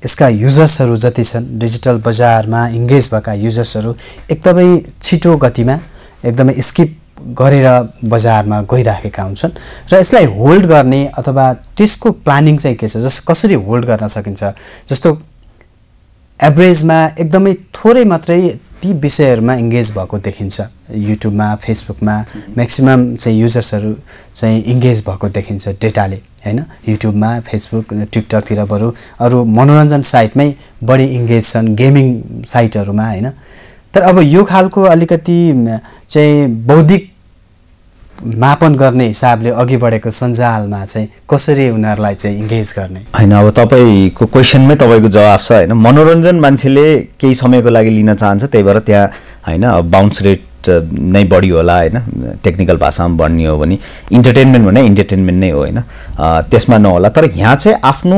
यसका युजर्सहरू जति छन् डिजिटल बजारमा इङ्गेज भएका युजर्सहरू एकदमै छिटो गतिमा एकदमै स्किप गरेर बजारमा गइराखेका हुन्छन् र यसलाई होल्ड गर्ने अथवा त्यसको प्लानिङ चाहिँ के छ जस कसरी होल्ड गर्न सकिन्छ जस्तो एभरेजमा एकदमै थोरै मात्रै ती विषयहरूमा इङ्गेज भएको देखिन्छ युट्युबमा फेसबुकमा म्याक्सिमम् चाहिँ युजर्सहरू चाहिँ इङ्गेज भएको देखिन्छ डेटाले होइन युट्युबमा फेसबुक टिकटकतिर बरु अरू मनोरञ्जन साइटमै बढी इङ्गेज छन् गेमिङ साइटहरूमा होइन तर अब यो खालको अलिकति चाहिँ बौद्धिक मापन गर्ने हिसाबले अघि बढेको सञ्जालमा चाहिँ कसरी उनीहरूलाई चाहिँ इङ्गेज गर्ने होइन अब तपाईँको क्वेसनमै तपाईँको जवाब छ होइन मनोरञ्जन मान्छेले केही समयको लागि लिन चाहन्छ त्यही भएर त्यहाँ होइन बााउन्स रेट नै बढी होला होइन टेक्निकल भाषामा भन्ने हो भने इन्टरटेन्मेन्ट भने इन्टरटेन्मेन्ट नै हो होइन त्यसमा नहोला तर यहाँ चाहिँ आफ्नो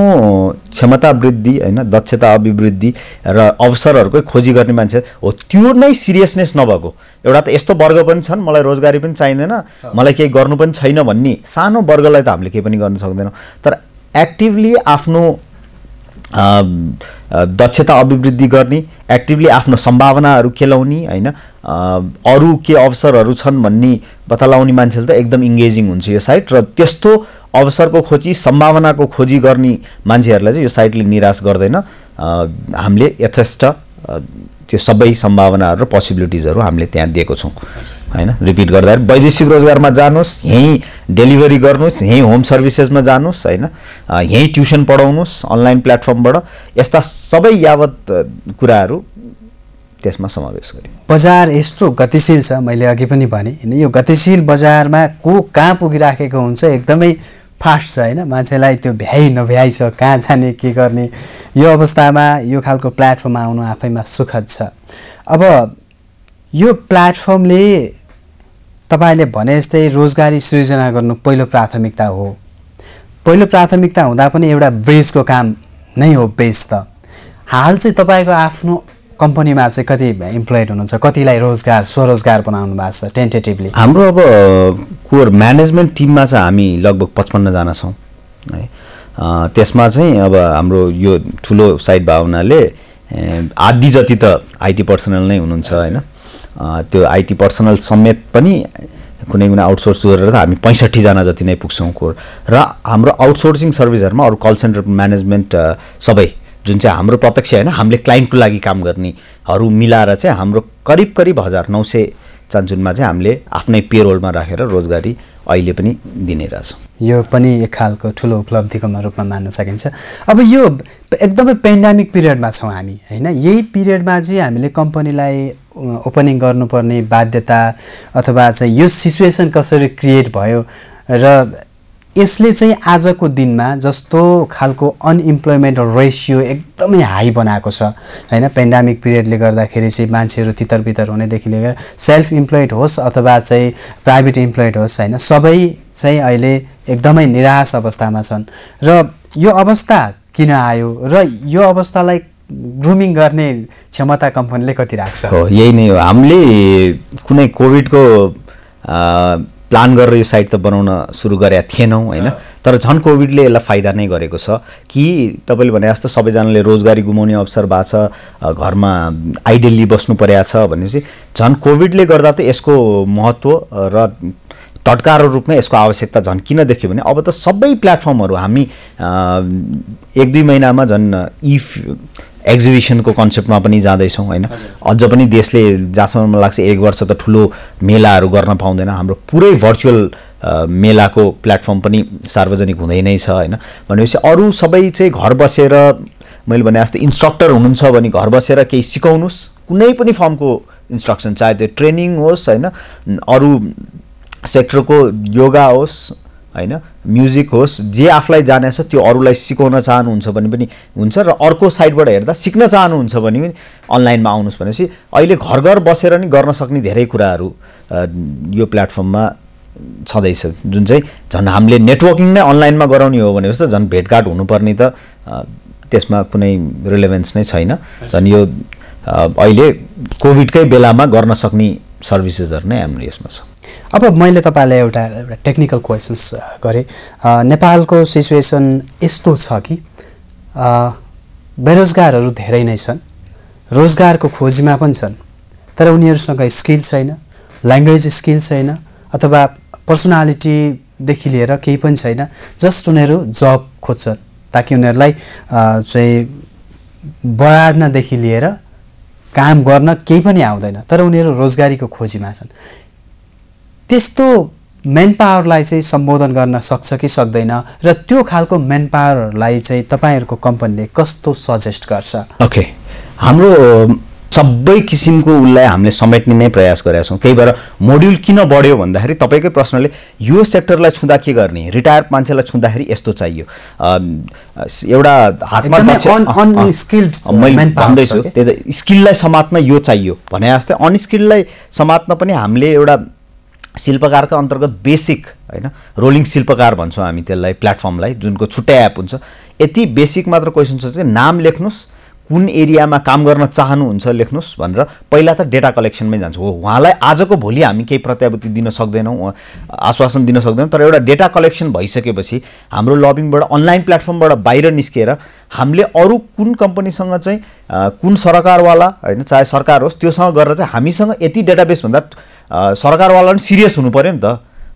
क्षमता वृद्धि होइन दक्षता अभिवृद्धि र अवसरहरूकै खोजी गर्ने मान्छे हो त्यो नै सिरियसनेस नभएको एउटा त यस्तो वर्ग पनि छन् मलाई रोजगारी पनि चाहिँदैन मलाई केही गर्नु पनि छैन भन्ने सानो वर्गलाई त हामीले केही पनि गर्न सक्दैनौँ तर एक्टिभली आफ्नो दक्षता अभिवृद्धि गर्ने एक्टिभली आफ्नो सम्भावनाहरू खेलाउने होइन अरू के अवसरहरू छन् भन्ने पत्ता लगाउने मान्छेले त एकदम इङ्गेजिङ हुन्छ यो साइट र त्यस्तो अवसरको खोजी सम्भावनाको खोजी गर्ने मान्छेहरूलाई चाहिँ यो साइटले निराश गर्दैन हामीले यथेष्ट त्यो सबै सम्भावनाहरू र पोसिबिलिटिजहरू हामीले त्यहाँ दिएको छौँ होइन रिपिट गर्दाखेरि वैदेशिक रोजगारमा जानुहोस् यहीँ डेलिभरी गर्नुहोस् यहीँ होम सर्भिसेसमा जानुहोस् होइन यहीँ ट्युसन पढाउनुहोस् अनलाइन प्लेटफर्मबाट यस्ता सबै यावत कुराहरू त्यसमा समावेश गरेँ बजार यस्तो गतिशील छ मैले अघि पनि भनेँ यो गतिशील बजारमा को कहाँ पुगिराखेको हुन्छ एकदमै फास्ट छ होइन मान्छेलाई त्यो भ्याइ नभ्याइ छ कहाँ जाने के गर्ने यो अवस्थामा यो खालको प्लेटफर्म आउनु आफैमा सुखद छ अब यो प्लेटफर्मले तपाईँले भने जस्तै रोजगारी सृजना गर्नु पहिलो प्राथमिकता हो पहिलो प्राथमिकता हुँदा पनि एउटा ब्रिजको काम नै हो बेस त हाल चाहिँ तपाईँको आफ्नो कम्पनीमा चाहिँ कति इम्प्लोइड हुनुहुन्छ कतिलाई रोजगार स्वरोजगार बनाउनु भएको छ टेन्टेटिभली हाम्रो अब कोर म्यानेजमेन्ट टिममा चाहिँ हामी लगभग पचपन्नजना छौँ है त्यसमा चाहिँ अब हाम्रो यो ठुलो साइड भावनाले आधी जति त आइटी पर्सनल नै हुनुहुन्छ होइन त्यो आइटी पर्सनल समेत पनि कुनै कुनै आउटसोर्स गरेर त हामी पैँसठीजना जति नै पुग्छौँ कोर र हाम्रो आउटसोर्सिङ सर्भिसहरूमा अरू कल सेन्टर म्यानेजमेन्ट सबै जुन चाहिँ हाम्रो प्रत्यक्ष होइन हामीले क्लाइन्टको लागि काम गर्नेहरू मिलाएर चाहिँ हाम्रो करिब करिब हजार नौ सय चान्चुनमा चाहिँ हामीले आफ्नै पेरोलमा राखेर रोजगारी अहिले पनि दिने रहेछ यो पनि एक खालको ठुलो उपलब्धिको रूपमा मान्न सकिन्छ अब यो एकदमै पेन्डामिक पिरियडमा छौँ हामी होइन यही पिरियडमा चाहिँ हामीले कम्पनीलाई ओपनिङ गर्नुपर्ने बाध्यता अथवा चाहिँ यो सिचुएसन कसरी क्रिएट भयो र यसले चाहिँ आजको दिनमा जस्तो खालको अनइम्प्लोइमेन्ट रेसियो एकदमै हाई बनाएको छ होइन पेन्डामिक पिरियडले गर्दाखेरि चाहिँ मान्छेहरू तितरबितर हुनेदेखि लिएर सेल्फ इम्प्लोइड होस् अथवा चाहिँ प्राइभेट इम्प्लोइड होस् होइन सबै चाहिँ अहिले एकदमै निराश अवस्थामा छन् र यो अवस्था किन आयो र यो अवस्थालाई ग्रुमिङ गर्ने क्षमता कम्पनीले कति राख्छ हो यही नै हो हामीले कुनै कोभिडको प्लान गरेर यो साइट त बनाउन सुरु गरेका थिएनौँ होइन तर झन् कोभिडले यसलाई फाइदा नै गरेको छ कि तपाईँले भने जस्तो सबैजनाले रोजगारी गुमाउने अवसर भएको छ घरमा आइडियल्ली बस्नु परेको छ भनेपछि झन् कोभिडले गर्दा त यसको महत्त्व र टटकारो रूपमा यसको आवश्यकता झन् किन देख्यो भने अब त सबै प्लेटफर्महरू हामी एक दुई महिनामा झन् इफ एक्जिबिसनको कन्सेप्टमा पनि जाँदैछौँ होइन अझ पनि देशले जहाँसम्म मलाई लाग्छ एक वर्ष त ठुलो मेलाहरू गर्न पाउँदैन हाम्रो पुरै भर्चुअल मेलाको प्लेटफर्म पनि सार्वजनिक हुँदै नै छ होइन भनेपछि अरू सबै चाहिँ घर बसेर मैले भने जस्तो इन्स्ट्रक्टर हुनुहुन्छ भने घर बसेर केही सिकाउनुहोस् कुनै पनि फर्मको इन्स्ट्रक्सन चाहे त्यो ट्रेनिङ होस् होइन अरू सेक्टरको योगा होस् होइन म्युजिक होस् जे आफूलाई जानेछ त्यो अरूलाई सिकाउन चाहनुहुन्छ भने पनि हुन्छ र अर्को साइडबाट हेर्दा सिक्न चाहनुहुन्छ भने पनि अनलाइनमा आउनुहोस् भनेपछि अहिले घर घर बसेर नि गर्न सक्ने धेरै कुराहरू यो प्लेटफर्ममा छँदैछ जुन चाहिँ झन् हामीले नेटवर्किङ नै अनलाइनमा गराउने हो भने त झन् भेटघाट हुनुपर्ने त त्यसमा कुनै रिलेभेन्स नै छैन झन् यो अहिले कोभिडकै बेलामा गर्न सक्ने सर्भिसेसहरू नै हाम्रो यसमा छ अब मैले तपाईँलाई एउटा एउटा टेक्निकल क्वेसन्स गरेँ नेपालको सिचुएसन यस्तो छ कि बेरोजगारहरू धेरै नै छन् रोजगारको खोजीमा पनि छन् तर उनीहरूसँग स्किल छैन ल्याङ्ग्वेज स्किल छैन अथवा पर्सनालिटीदेखि लिएर केही पनि छैन जस्ट उनीहरू जब खोज्छन् ताकि उनीहरूलाई चाहिँ बढार्नदेखि लिएर काम गर्न केही पनि आउँदैन तर उनीहरू रोजगारीको खोजीमा छन् त्यस्तो म्यान पावरलाई चाहिँ सम्बोधन गर्न सक्छ कि सक्दैन र त्यो खालको म्यान पावरहरूलाई चाहिँ तपाईँहरूको कम्पनीले कस्तो सजेस्ट गर्छ ओके हाम्रो सबै किसिमको उसलाई हामीले समेट्ने नै प्रयास गरेका छौँ त्यही भएर मोड्युल किन बढ्यो भन्दाखेरि तपाईँकै प्रश्नले यो सेक्टरलाई छुँदा के गर्ने रिटायर मान्छेलाई छुँदाखेरि यस्तो चाहियो एउटा हातमा भन्दैछु त्यही त स्किललाई समात्न यो चाहियो भने जस्तै अनस्किल्डलाई समात्न पनि हामीले एउटा शिल्पकारका अन्तर्गत बेसिक होइन रोलिङ शिल्पकार भन्छौँ हामी त्यसलाई प्लेटफर्मलाई जुनको छुट्टै एप हुन्छ यति बेसिक मात्र क्वेसन छ कि नाम लेख्नुहोस् कुन एरियामा काम गर्न चाहनुहुन्छ लेख्नुहोस् भनेर पहिला त डेटा कलेक्सनमै जान्छ हो उहाँलाई आजको भोलि हामी केही प्रत्याभूति दिन सक्दैनौँ आश्वासन दिन सक्दैनौँ तर एउटा डेटा कलेक्सन भइसकेपछि हाम्रो लबिङबाट अनलाइन प्लेटफर्मबाट बाहिर निस्किएर हामीले अरू कुन कम्पनीसँग चाहिँ कुन सरकारवाला होइन चाहे सरकार होस् त्योसँग गरेर चाहिँ हामीसँग यति डेटाबेसभन्दा सरकारवाला पनि सिरियस हुनु पऱ्यो नि त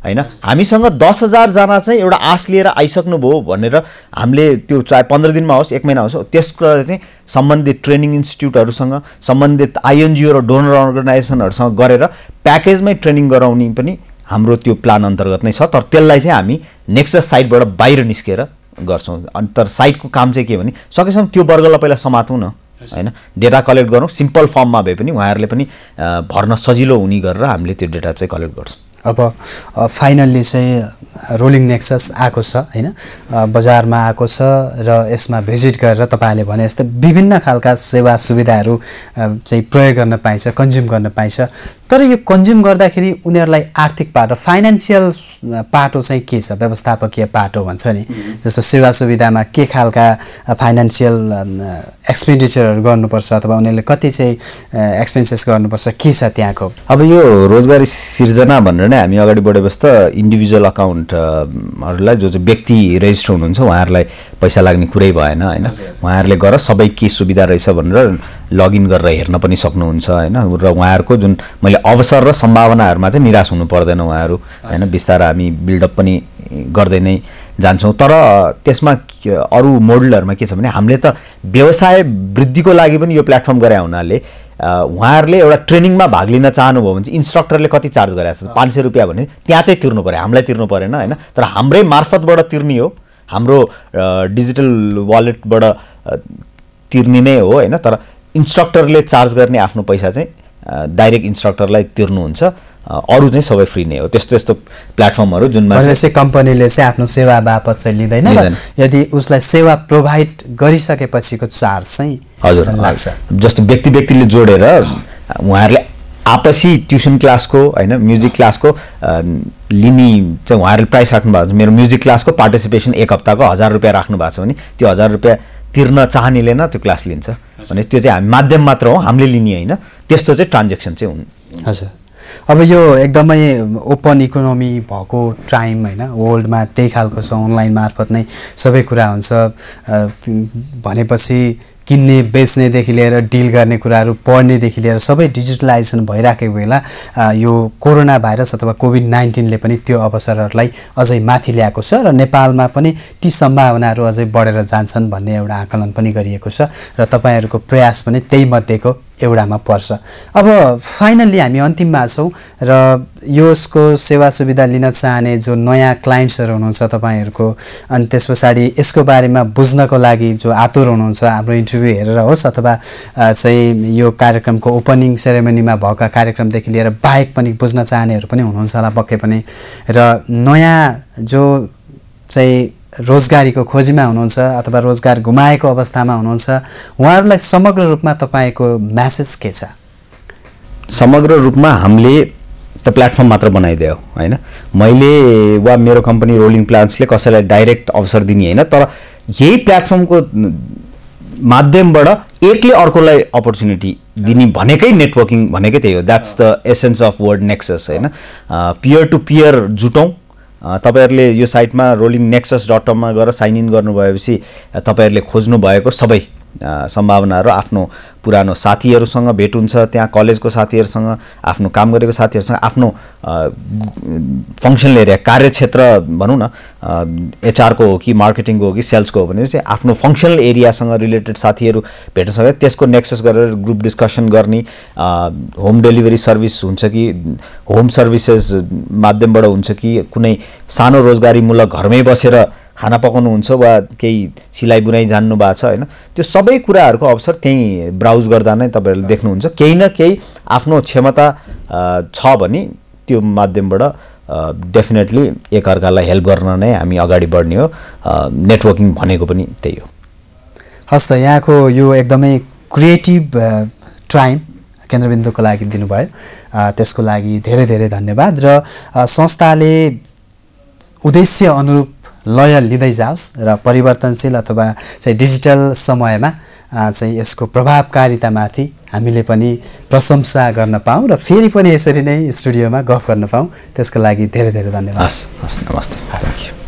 होइन हामीसँग दस हजारजना चाहिँ एउटा आस लिएर आइसक्नुभयो भनेर हामीले त्यो चाहे पन्ध्र दिनमा होस् एक महिना होस् त्यसको चाहिँ सम्बन्धित ट्रेनिङ इन्स्टिट्युटहरूसँग सम्बन्धित आइएनजिओ र डोनर अर्गनाइजेसनहरूसँग गरेर प्याकेजमै ट्रेनिङ गराउने पनि हाम्रो त्यो प्लान अन्तर्गत नै छ तर त्यसलाई चाहिँ हामी नेक्स्ट साइडबाट बाहिर निस्केर गर्छौँ अनि तर साइडको काम चाहिँ के भने सकेसम्म त्यो वर्गलाई पहिला समातौँ न होइन डेटा कलेक्ट गरौँ सिम्पल फर्ममा भए पनि उहाँहरूले पनि भर्न सजिलो हुने गरेर हामीले त्यो डेटा चाहिँ कलेक्ट गर्छौँ अब फाइनल्ली चाहिँ रोलिङ नेक्सस आएको छ होइन बजारमा आएको छ र यसमा भिजिट गरेर तपाईँले भने जस्तै विभिन्न खालका सेवा सुविधाहरू चाहिँ प्रयोग गर्न पाइन्छ कन्ज्युम गर्न पाइन्छ तर यो कन्ज्युम गर्दाखेरि उनीहरूलाई आर्थिक पाटो फाइनेन्सियल पाटो चाहिँ के छ व्यवस्थापकीय पाटो भन्छ नि जस्तो सेवा सुविधामा के खालका फाइनेन्सियल एक्सपेन्डिचरहरू गर्नुपर्छ अथवा उनीहरूले कति चाहिँ एक्सपेन्सेस गर्नुपर्छ के छ त्यहाँको अब यो रोजगारी सिर्जना भनेर नै हामी अगाडि बढे जस्तो इन्डिभिजुअल अकाउन्टहरूलाई जो चाहिँ व्यक्ति रेजिस्टर हुनुहुन्छ उहाँहरूलाई पैसा लाग्ने कुरै भएन होइन उहाँहरूले गर सबै के सुविधा रहेछ भनेर लगइन गरेर हेर्न पनि सक्नुहुन्छ होइन र उहाँहरूको जुन मैले अवसर र सम्भावनाहरूमा चाहिँ निराश हुनु पर्दैन उहाँहरू होइन बिस्तारै हामी बिल्डअप पनि गर्दै नै जान्छौँ तर त्यसमा अरू मोडलहरूमा के छ भने हामीले त व्यवसाय वृद्धिको लागि पनि यो प्लेटफर्म गरे हुनाले उहाँहरूले एउटा ट्रेनिङमा भाग लिन चाहनुभयो भने चाहिँ इन्स्ट्रक्टरले कति चार्ज गराएको छ पाँच सय रुपियाँ भने त्यहाँ चाहिँ तिर्नु पऱ्यो हामीलाई तिर्नु परेन होइन तर हाम्रै मार्फतबाट तिर्ने हो हाम्रो डिजिटल वालेटबाट तिर्ने नै हो होइन तर इन्स्ट्रक्टरले चार्ज गर्ने आफ्नो पैसा चाहिँ डाइरेक्ट इन्स्ट्रक्टरलाई तिर्नुहुन्छ अरू चाहिँ सबै फ्री नै हो त्यस्तो यस्तो प्लेटफर्महरू जुनमा चाहिँ कम्पनीले चाहिँ आफ्नो सेवा बापत चाहिँ लिँदैन यदि उसलाई सेवा प्रोभाइड गरिसकेपछिको चार्ज चाहिँ हजुर लाग्छ जस्तो व्यक्ति व्यक्तिले जोडेर उहाँहरूले आपसी ट्युसन क्लासको होइन म्युजिक क्लासको लिने चाहिँ उहाँहरूले प्राइस राख्नु भएको छ मेरो म्युजिक क्लासको पार्टिसिपेसन एक हप्ताको हजार रुपियाँ राख्नु भएको छ भने त्यो हजार रुपियाँ तिर्न चाहनेले न त्यो क्लास लिन्छ भने त्यो चाहिँ हामी माध्यम मात्र हो हामीले लिने होइन त्यस्तो चाहिँ ट्रान्जेक्सन चाहिँ हुन् हजुर अब यो एकदमै ओपन इकोनोमी भएको टाइम होइन वर्ल्डमा त्यही खालको छ अनलाइन मार्फत नै सबै कुरा हुन्छ भनेपछि किन्ने बेच्नेदेखि लिएर डिल गर्ने कुराहरू पढ्नेदेखि लिएर सबै डिजिटलाइजेसन भइराखेको बेला यो कोरोना भाइरस अथवा कोभिड नाइन्टिनले पनि त्यो अवसरहरूलाई अझै माथि ल्याएको छ र नेपालमा पनि ती सम्भावनाहरू अझै बढेर जान्छन् भन्ने एउटा आकलन पनि गरिएको छ र तपाईँहरूको प्रयास पनि त्यही मध्येको एउटामा पर्छ अब फाइनल्ली हामी अन्तिममा छौँ र यसको सेवा सुविधा लिन चाहने जो नयाँ क्लाइन्ट्सहरू हुनुहुन्छ तपाईँहरूको अनि त्यस पछाडि यसको बारेमा बुझ्नको लागि जो आतुर हुनुहुन्छ हाम्रो इन्टरभ्यू हेरेर होस् अथवा चाहिँ यो कार्यक्रमको ओपनिङ सेरेमनीमा भएका कार्यक्रमदेखि लिएर बाहेक पनि बुझ्न चाहनेहरू पनि हुनुहुन्छ होला पक्कै पनि र नयाँ जो चाहिँ रोजगारीको खोजीमा हुनुहुन्छ अथवा रोजगार गुमाएको अवस्थामा हुनुहुन्छ उहाँहरूलाई समग्र रूपमा तपाईँको म्यासेज के छ समग्र रूपमा हामीले त प्लेटफर्म मात्र बनाइदियो होइन मैले वा मेरो कम्पनी रोलिङ प्लान्सले कसैलाई डाइरेक्ट अवसर दिने होइन तर यही प्लेटफर्मको माध्यमबाट एकले अर्कोलाई अपर्च्युनिटी दिने भनेकै नेटवर्किङ भनेकै त्यही हो that's the essence of word nexus होइन पियर टु पियर जुटौँ तपाईँहरूले यो साइटमा रोलिङ नेक्सस डट कममा गएर साइन इन गर्नुभएपछि तपाईँहरूले खोज्नु भएको सबै सम्भावनाहरू आफ्नो पुरानो साथीहरूसँग भेट हुन्छ त्यहाँ कलेजको साथीहरूसँग आफ्नो काम गरेको साथीहरूसँग आफ्नो फङ्सनल एरिया कार्यक्षेत्र भनौँ न एचआरको हो कि मार्केटिङको हो कि सेल्सको हो भने चाहिँ आफ्नो फङ्सनल एरियासँग रिलेटेड साथीहरू भेट्न सके त्यसको नेक्सेस गरेर ग्रुप डिस्कसन गर्ने होम डेलिभरी सर्भिस हुन्छ कि होम सर्भिसेस माध्यमबाट हुन्छ कि कुनै सानो रोजगारीमूलक घरमै बसेर खाना पकाउनुहुन्छ वा केही सिलाइ बुनाइ जान्नु भएको छ होइन त्यो सबै कुराहरूको अवसर त्यहीँ ब्राउज गर्दा नै तपाईँहरूले देख्नुहुन्छ केही न केही आफ्नो क्षमता छ भने त्यो माध्यमबाट डेफिनेटली एकअर्कालाई हेल्प गर्न नै हामी अगाडि बढ्ने हो नेटवर्किङ भनेको पनि त्यही हो हस् त यहाँको यो एकदमै क्रिएटिभ ट्राइम केन्द्रबिन्दुको लागि दिनुभयो त्यसको लागि धेरै धेरै धन्यवाद र संस्थाले उद्देश्य अनुरूप लय लिँदै जाओस् र परिवर्तनशील अथवा चाहिँ डिजिटल समयमा चाहिँ यसको प्रभावकारितामाथि हामीले पनि प्रशंसा गर्न पाऊँ र फेरि पनि यसरी नै स्टुडियोमा गफ गर्न पाऊँ त्यसको लागि धेरै धेरै धन्यवाद हस् हस् नमस्ते